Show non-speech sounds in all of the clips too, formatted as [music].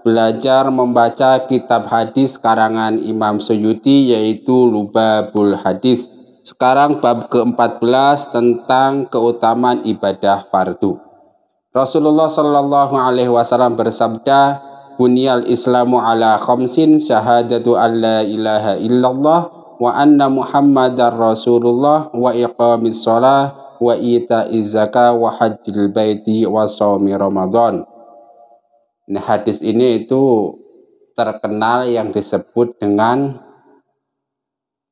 belajar membaca kitab hadis karangan Imam Suyuti yaitu Lubabul Hadis. Sekarang bab ke-14 tentang keutamaan ibadah fardu. Rasulullah Shallallahu alaihi wasallam bersabda, "Bunyal Islamu ala khamsin syahadatu alla ilaha illallah wa anna Muhammadar Rasulullah wa iqamissalah wa ita'iz zakah wa hajjil baiti wa shaumi Ramadan." Nah, hadis ini itu terkenal yang disebut dengan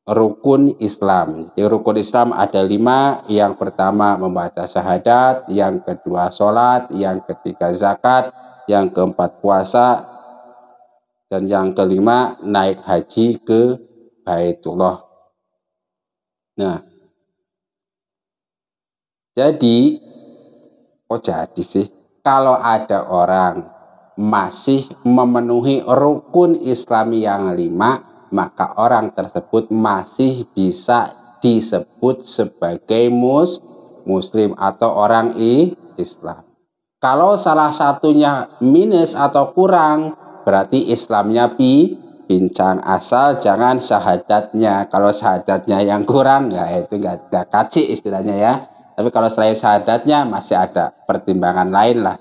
rukun Islam. Di rukun Islam ada lima. Yang pertama membaca syahadat, yang kedua sholat, yang ketiga zakat, yang keempat puasa, dan yang kelima naik haji ke Baitullah. Nah, jadi, oh jadi sih, kalau ada orang masih memenuhi rukun Islam yang lima, maka orang tersebut masih bisa disebut sebagai mus, muslim atau orang i, Islam. Kalau salah satunya minus atau kurang, berarti Islamnya pi, bincang asal jangan syahadatnya. Kalau syahadatnya yang kurang, ya itu enggak kaci istilahnya ya. Tapi kalau selain syahadatnya masih ada pertimbangan lain lah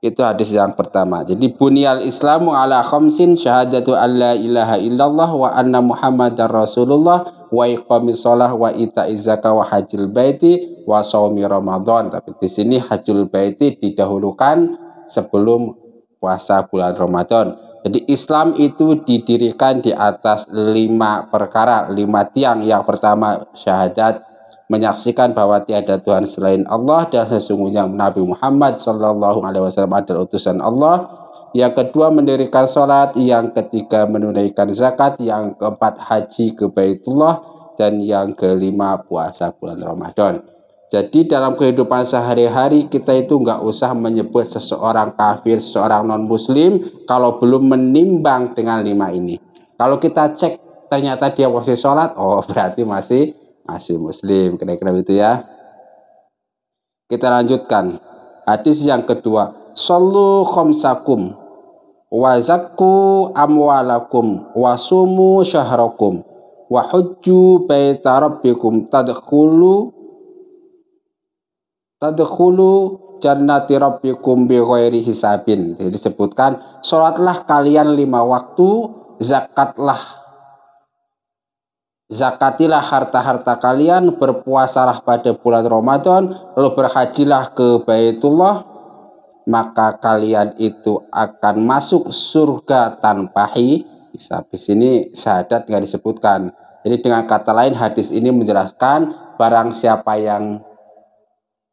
itu hadis yang pertama. Jadi bunyal Islamu ala khamsin syahadatu alla ilaha illallah wa anna Muhammadar Rasulullah wa iqamis shalah wa itaiz zakah wa hajjil baiti wa shaumi Ramadan. Tapi di sini hajjul baiti didahulukan sebelum puasa bulan Ramadan. Jadi Islam itu didirikan di atas lima perkara, lima tiang. Yang pertama syahadat, menyaksikan bahwa tiada Tuhan selain Allah dan sesungguhnya Nabi Muhammad Shallallahu Alaihi Wasallam adalah utusan Allah. Yang kedua mendirikan sholat, yang ketiga menunaikan zakat, yang keempat haji ke Baitullah, dan yang kelima puasa bulan Ramadan. Jadi dalam kehidupan sehari-hari kita itu nggak usah menyebut seseorang kafir, seseorang non-muslim kalau belum menimbang dengan lima ini. Kalau kita cek ternyata dia masih sholat, oh [laughs] berarti masih masih muslim kira-kira begitu ya kita lanjutkan hadis yang kedua sallu khamsakum zakku amwalakum wasumu syahrakum hujju baita rabbikum tadkhulu tadkhulu jannati rabbikum bighairi hisabin. Jadi disebutkan salatlah kalian lima waktu, zakatlah Zakatilah harta-harta kalian, berpuasalah pada bulan Ramadan, lalu berhajilah ke Baitullah, maka kalian itu akan masuk surga tanpa Bisa Di ini syahadat tidak disebutkan. Jadi dengan kata lain hadis ini menjelaskan barang siapa yang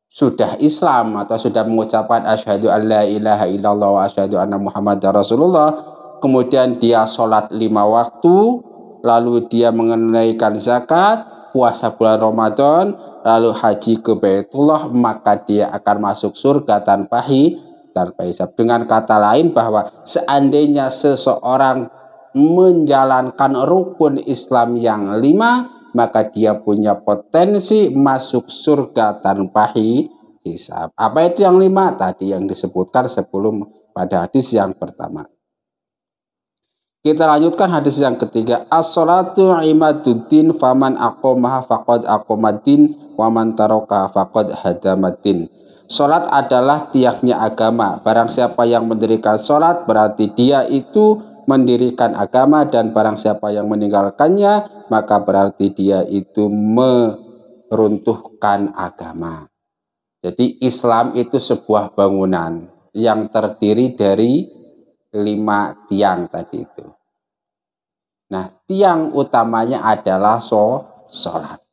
sudah Islam atau sudah mengucapkan asyhadu la ilaha illallah wa asyhadu anna muhammadar rasulullah kemudian dia sholat lima waktu lalu dia mengenaikan zakat, puasa bulan Ramadan, lalu haji ke Baitullah, maka dia akan masuk surga tanpa hi, tanpa hisab. Dengan kata lain bahwa seandainya seseorang menjalankan rukun Islam yang lima, maka dia punya potensi masuk surga tanpa hi, hisab. Apa itu yang lima? Tadi yang disebutkan sebelum pada hadis yang pertama. Kita lanjutkan hadis yang ketiga. As-salatu imaduddin faman aqomaha faqad aqomaddin waman taroka faqad hadamaddin. Salat adalah tiangnya agama. Barang siapa yang mendirikan salat berarti dia itu mendirikan agama dan barang siapa yang meninggalkannya maka berarti dia itu meruntuhkan agama. Jadi Islam itu sebuah bangunan yang terdiri dari lima tiang tadi itu. Nah, tiang utamanya adalah so, sholat.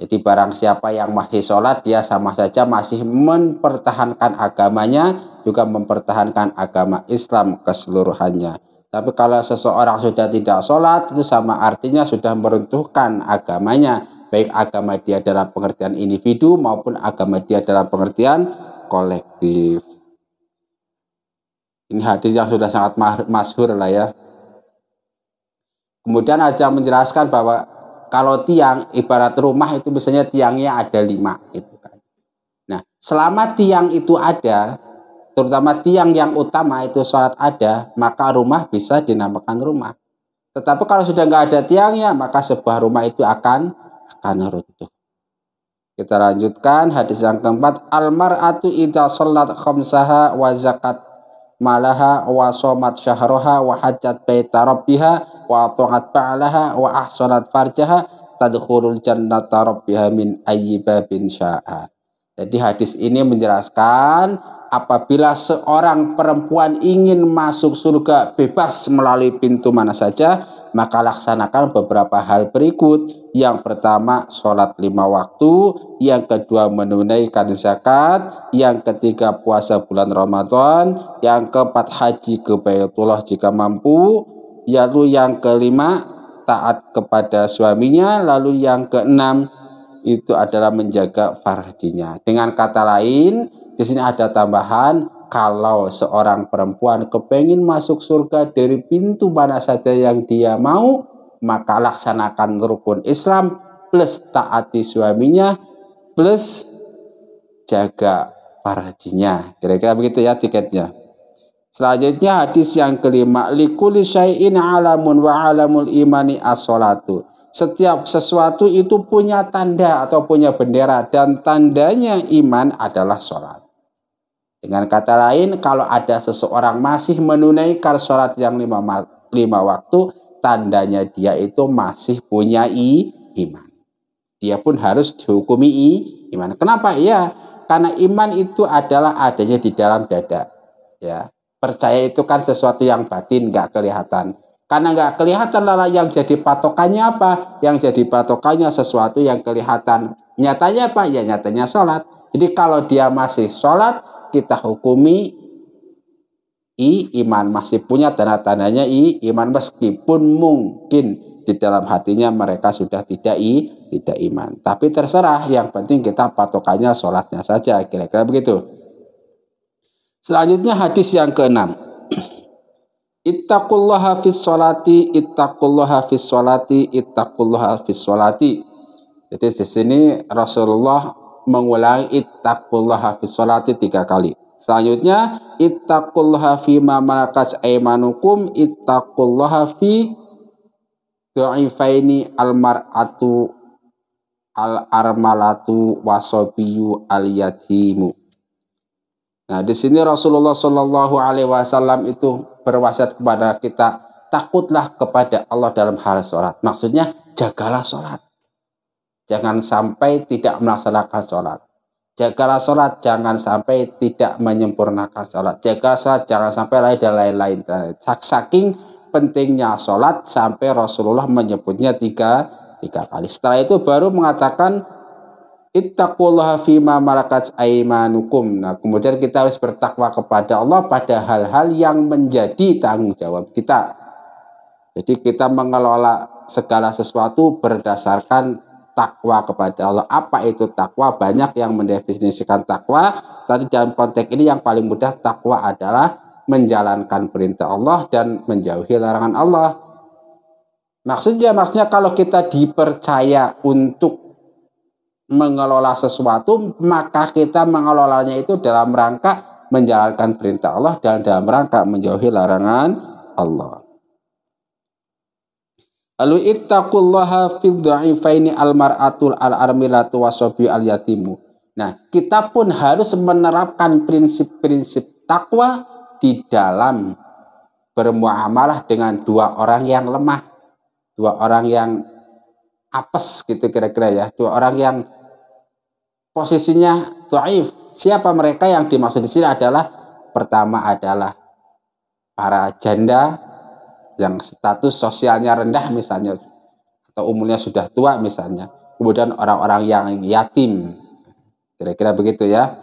Jadi barang siapa yang masih sholat, dia sama saja masih mempertahankan agamanya, juga mempertahankan agama Islam keseluruhannya. Tapi kalau seseorang sudah tidak sholat, itu sama artinya sudah meruntuhkan agamanya. Baik agama dia dalam pengertian individu maupun agama dia dalam pengertian kolektif. Ini hadis yang sudah sangat masyhur lah ya. Kemudian aja menjelaskan bahwa kalau tiang ibarat rumah itu biasanya tiangnya ada lima gitu kan. Nah selama tiang itu ada, terutama tiang yang utama itu sholat ada, maka rumah bisa dinamakan rumah. Tetapi kalau sudah nggak ada tiangnya, maka sebuah rumah itu akan akan runtuh. Kita lanjutkan hadis yang keempat. Almaratu ida sholat khamsaha wa zakat malaha wa somat syahroha wa hajat baita rabbiha wa ta'at ba'laha wa ahsanat farjaha tadkhulul jannata rabbiha min ayyi babin sya'a. Jadi hadis ini menjelaskan apabila seorang perempuan ingin masuk surga bebas melalui pintu mana saja, maka laksanakan beberapa hal berikut. Yang pertama, sholat lima waktu. Yang kedua, menunaikan zakat. Yang ketiga, puasa bulan Ramadan. Yang keempat, haji ke Baitullah jika mampu. Lalu yang kelima, taat kepada suaminya. Lalu yang keenam, itu adalah menjaga farjinya. Dengan kata lain, di sini ada tambahan kalau seorang perempuan kepengin masuk surga dari pintu mana saja yang dia mau, maka laksanakan rukun Islam plus taati suaminya plus jaga farjinya. Kira-kira begitu ya tiketnya. Selanjutnya hadis yang kelima, likuli syai'in alamun wa alamul imani as Setiap sesuatu itu punya tanda atau punya bendera dan tandanya iman adalah sholat. Dengan kata lain, kalau ada seseorang masih menunaikan sholat yang lima, lima waktu, tandanya dia itu masih punya iman. Dia pun harus dihukumi iman. Kenapa? Ya, karena iman itu adalah adanya di dalam dada. Ya, percaya itu kan sesuatu yang batin, nggak kelihatan. Karena nggak kelihatan lala yang jadi patokannya apa? Yang jadi patokannya sesuatu yang kelihatan. Nyatanya apa? Ya nyatanya sholat. Jadi kalau dia masih sholat, kita hukumi i iman masih punya tanda-tandanya i iman meskipun mungkin di dalam hatinya mereka sudah tidak i tidak iman tapi terserah yang penting kita patokannya sholatnya saja kira-kira begitu selanjutnya hadis yang keenam [clears throat] Ittaqullaha hafiz sholati, ittaqullaha hafiz sholati, ittaqullaha hafiz sholati. Jadi di sini Rasulullah mengulangi ittaqullaha fi sholati tiga kali. Selanjutnya ittaqullaha fi ma malakat aymanukum ittaqullaha fi du'ifaini almar'atu al armalatu wasobiyu al yatimu. Nah, di sini Rasulullah Shallallahu Alaihi Wasallam itu berwasiat kepada kita takutlah kepada Allah dalam hal sholat. Maksudnya jagalah sholat jangan sampai tidak melaksanakan sholat. Jaga sholat, jangan sampai tidak menyempurnakan sholat. Jaga sholat, jangan sampai lain dan lain-lain. Saking pentingnya sholat sampai Rasulullah menyebutnya tiga, tiga kali. Setelah itu baru mengatakan Ittaqullaha fima malakat aimanukum. Nah, kemudian kita harus bertakwa kepada Allah pada hal-hal yang menjadi tanggung jawab kita. Jadi kita mengelola segala sesuatu berdasarkan takwa kepada Allah. Apa itu takwa? Banyak yang mendefinisikan takwa. Tadi dalam konteks ini yang paling mudah takwa adalah menjalankan perintah Allah dan menjauhi larangan Allah. Maksudnya maksudnya kalau kita dipercaya untuk mengelola sesuatu, maka kita mengelolanya itu dalam rangka menjalankan perintah Allah dan dalam rangka menjauhi larangan Allah. Lalu ittaqullaha fid dha'ifaini almar'atul al armilatu wasabi al yatimu. Nah, kita pun harus menerapkan prinsip-prinsip takwa di dalam bermuamalah dengan dua orang yang lemah, dua orang yang apes gitu kira-kira ya, dua orang yang posisinya dhaif. Siapa mereka yang dimaksud di sini adalah pertama adalah para janda yang status sosialnya rendah misalnya atau umurnya sudah tua misalnya kemudian orang-orang yang yatim kira-kira begitu ya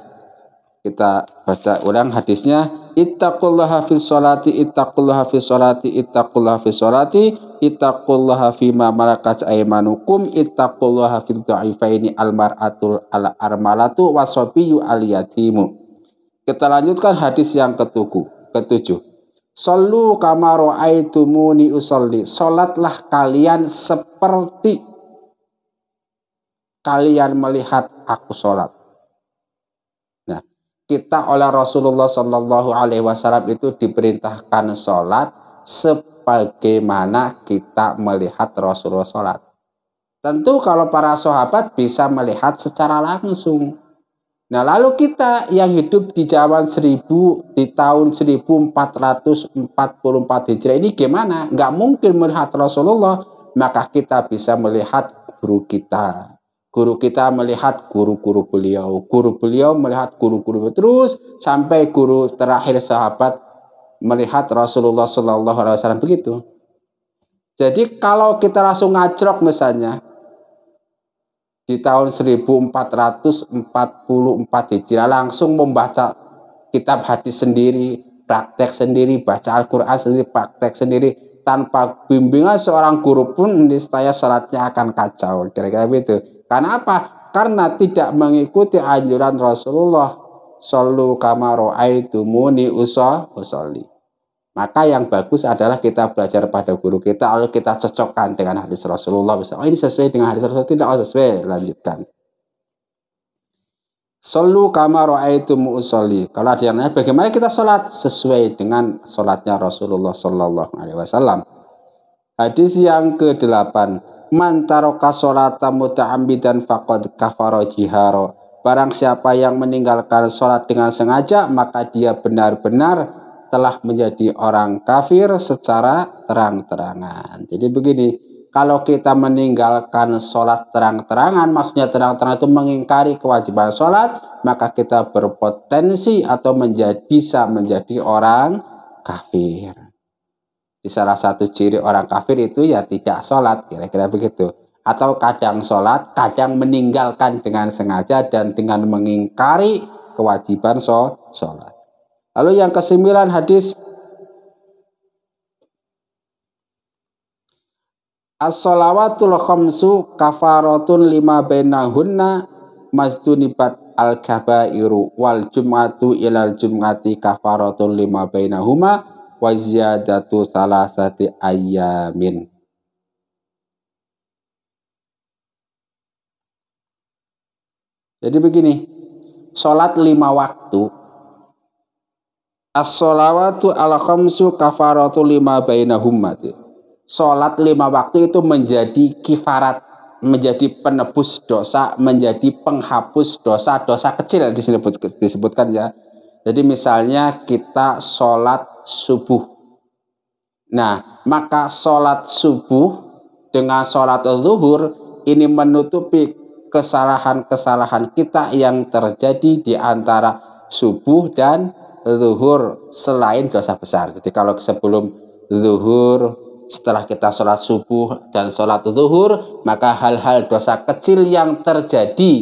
kita baca ulang hadisnya ittaqullaha fi sholati ittaqullaha fi sholati ittaqullaha fi sholati ittaqullaha fi ma malakat aymanukum ittaqullaha fi dha'ifaini almar'atul al armalatu wasabiyu al yatimu kita lanjutkan hadis yang ketujuh ketujuh Sallu kamaro aitumuni usolli. Salatlah kalian seperti kalian melihat aku salat. Nah, kita oleh Rasulullah Shallallahu alaihi wasallam itu diperintahkan salat sebagaimana kita melihat Rasulullah salat. Tentu kalau para sahabat bisa melihat secara langsung. Nah, lalu kita yang hidup di zaman 1000 di tahun 1444 Hijriah ini gimana? Gak mungkin melihat Rasulullah, maka kita bisa melihat guru kita. Guru kita melihat guru-guru beliau, guru beliau melihat guru-guru terus sampai guru terakhir sahabat melihat Rasulullah Shallallahu Alaihi Wasallam begitu. Jadi kalau kita langsung ngacrok misalnya, di tahun 1444 Hijriah langsung membaca kitab hadis sendiri, praktek sendiri, baca Al-Quran sendiri, praktek sendiri, tanpa bimbingan seorang guru pun niscaya salatnya akan kacau kira-kira begitu karena apa karena tidak mengikuti anjuran Rasulullah sallu kama raaitumuni usha maka yang bagus adalah kita belajar pada guru kita, lalu kita cocokkan dengan hadis Rasulullah. Misalnya, oh ini sesuai dengan hadis Rasulullah, tidak oh, sesuai, lanjutkan. Solu kamaro itu muusoli. Kalau ada yang nanya, bagaimana kita sholat? Sesuai dengan sholatnya Rasulullah Sallallahu Alaihi Wasallam. Hadis yang ke-8. Mantaroka sholata muta'ambidan faqad kafaro jiharo. Barang siapa yang meninggalkan sholat dengan sengaja, maka dia benar-benar telah menjadi orang kafir secara terang-terangan. Jadi begini, kalau kita meninggalkan sholat terang-terangan, maksudnya terang-terangan itu mengingkari kewajiban sholat, maka kita berpotensi atau menjadi, bisa menjadi orang kafir. Di salah satu ciri orang kafir itu ya tidak sholat, kira-kira begitu. Atau kadang sholat, kadang meninggalkan dengan sengaja dan dengan mengingkari kewajiban sholat. Lalu yang kesembilan hadis As-salawatul khamsu kafaratun lima bainahunna masdunibat al-kabairu wal jum'atu ilal jum'ati kafaratun lima bainahuma wa ziyadatu salasati ayyamin. Jadi begini, sholat lima waktu As-salawatu ala khamsu kafaratu lima bainahum Salat lima waktu itu menjadi kifarat, menjadi penebus dosa, menjadi penghapus dosa-dosa kecil disebut, disebutkan ya. Jadi misalnya kita sholat subuh. Nah, maka sholat subuh dengan sholat zuhur ini menutupi kesalahan-kesalahan kita yang terjadi di antara subuh dan zuhur selain dosa besar. Jadi kalau sebelum zuhur, setelah kita sholat subuh dan sholat zuhur, maka hal-hal dosa kecil yang terjadi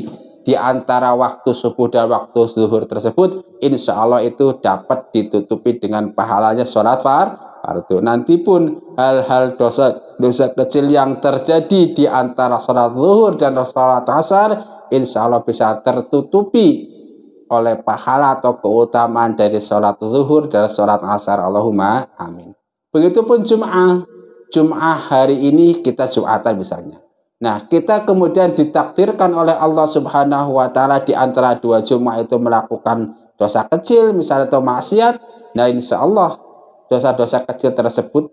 di antara waktu subuh dan waktu zuhur tersebut, insya Allah itu dapat ditutupi dengan pahalanya sholat far, fardu. Nanti pun hal-hal dosa dosa kecil yang terjadi di antara sholat zuhur dan sholat asar, insya Allah bisa tertutupi oleh pahala atau keutamaan dari sholat zuhur dan sholat asar. Allahumma amin. Begitupun Jum'ah. Jum'ah hari ini kita Jum'atan misalnya. Nah, kita kemudian ditakdirkan oleh Allah Subhanahu wa taala di antara dua jum'ah itu melakukan dosa kecil misalnya atau maksiat, nah insya Allah dosa-dosa kecil tersebut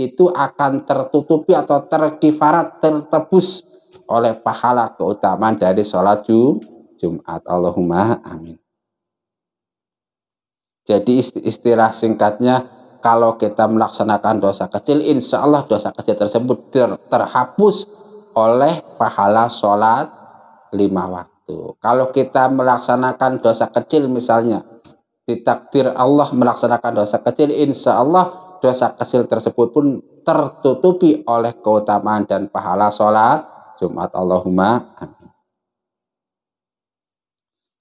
itu akan tertutupi atau terkifarat tertebus oleh pahala keutamaan dari sholat Jum'ah Jumat. Allahumma amin. Jadi istilah singkatnya, kalau kita melaksanakan dosa kecil, insya Allah dosa kecil tersebut ter terhapus oleh pahala sholat lima waktu. Kalau kita melaksanakan dosa kecil misalnya, ditakdir Allah melaksanakan dosa kecil, insya Allah dosa kecil tersebut pun tertutupi oleh keutamaan dan pahala sholat Jumat Allahumma amin.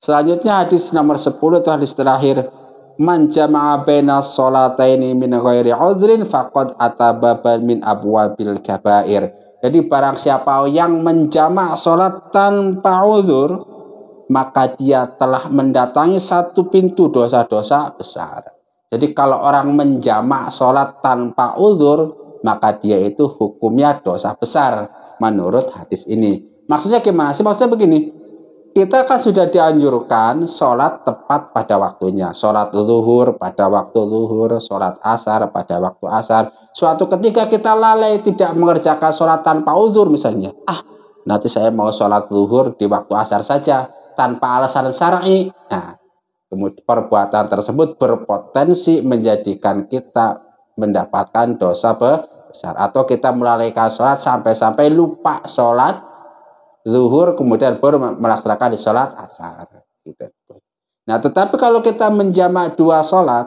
Selanjutnya hadis nomor 10 atau hadis terakhir. Man jama'a baina sholataini min ghairi udhrin faqad atababan min abwabil kabair. Jadi barang siapa yang menjamak sholat tanpa uzur, maka dia telah mendatangi satu pintu dosa-dosa besar. Jadi kalau orang menjamak sholat tanpa uzur, maka dia itu hukumnya dosa besar menurut hadis ini. Maksudnya gimana sih? Maksudnya begini, kita kan sudah dianjurkan sholat tepat pada waktunya. Sholat luhur pada waktu luhur, sholat asar pada waktu asar. Suatu ketika kita lalai tidak mengerjakan sholat tanpa uzur misalnya. Ah, nanti saya mau sholat luhur di waktu asar saja tanpa alasan syar'i. Nah, kemudian perbuatan tersebut berpotensi menjadikan kita mendapatkan dosa besar atau kita melalaikan sholat sampai-sampai lupa sholat zuhur kemudian baru melaksanakan di sholat asar. Gitu. Nah tetapi kalau kita menjamak dua sholat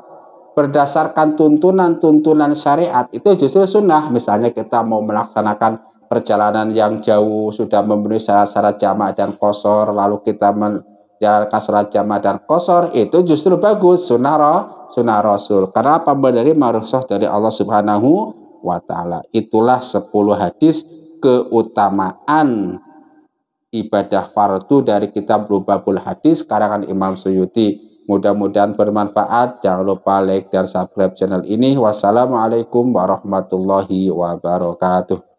berdasarkan tuntunan-tuntunan syariat itu justru sunnah. Misalnya kita mau melaksanakan perjalanan yang jauh sudah memenuhi syarat-syarat jamak dan kosor lalu kita menjalankan sholat jamak dan kosor itu justru bagus sunnah roh, sunnah rasul karena apa menerima rukhsah dari Allah subhanahu wa ta'ala itulah 10 hadis keutamaan ibadah fardu dari kitab Rubabul Hadis karangan Imam Suyuti. Mudah-mudahan bermanfaat. Jangan lupa like dan subscribe channel ini. Wassalamualaikum warahmatullahi wabarakatuh.